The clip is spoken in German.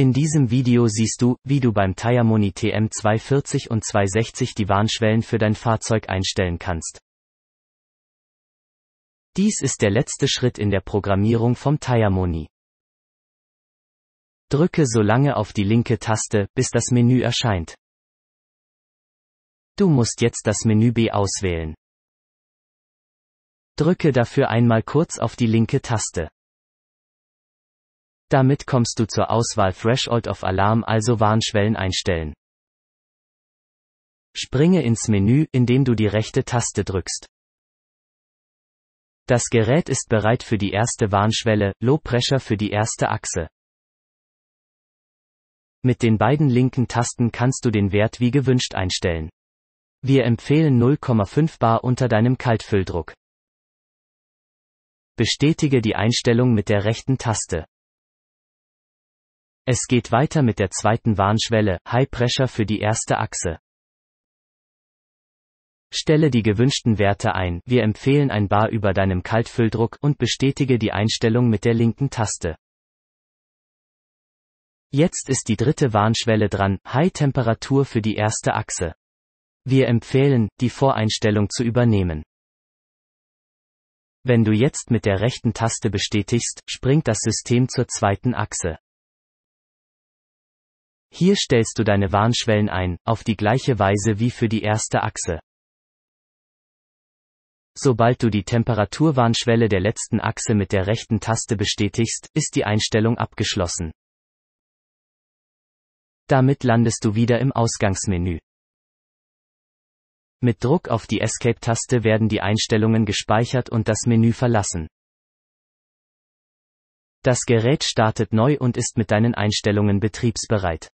In diesem Video siehst du, wie du beim Tiamoni TM240 und 260 die Warnschwellen für dein Fahrzeug einstellen kannst. Dies ist der letzte Schritt in der Programmierung vom Tiamoni. Drücke so lange auf die linke Taste, bis das Menü erscheint. Du musst jetzt das Menü B auswählen. Drücke dafür einmal kurz auf die linke Taste. Damit kommst du zur Auswahl Threshold of Alarm also Warnschwellen einstellen. Springe ins Menü, indem du die rechte Taste drückst. Das Gerät ist bereit für die erste Warnschwelle, Low Pressure für die erste Achse. Mit den beiden linken Tasten kannst du den Wert wie gewünscht einstellen. Wir empfehlen 0,5 bar unter deinem Kaltfülldruck. Bestätige die Einstellung mit der rechten Taste. Es geht weiter mit der zweiten Warnschwelle, High Pressure für die erste Achse. Stelle die gewünschten Werte ein, wir empfehlen ein Bar über deinem Kaltfülldruck und bestätige die Einstellung mit der linken Taste. Jetzt ist die dritte Warnschwelle dran, High Temperatur für die erste Achse. Wir empfehlen, die Voreinstellung zu übernehmen. Wenn du jetzt mit der rechten Taste bestätigst, springt das System zur zweiten Achse. Hier stellst du deine Warnschwellen ein, auf die gleiche Weise wie für die erste Achse. Sobald du die Temperaturwarnschwelle der letzten Achse mit der rechten Taste bestätigst, ist die Einstellung abgeschlossen. Damit landest du wieder im Ausgangsmenü. Mit Druck auf die Escape-Taste werden die Einstellungen gespeichert und das Menü verlassen. Das Gerät startet neu und ist mit deinen Einstellungen betriebsbereit.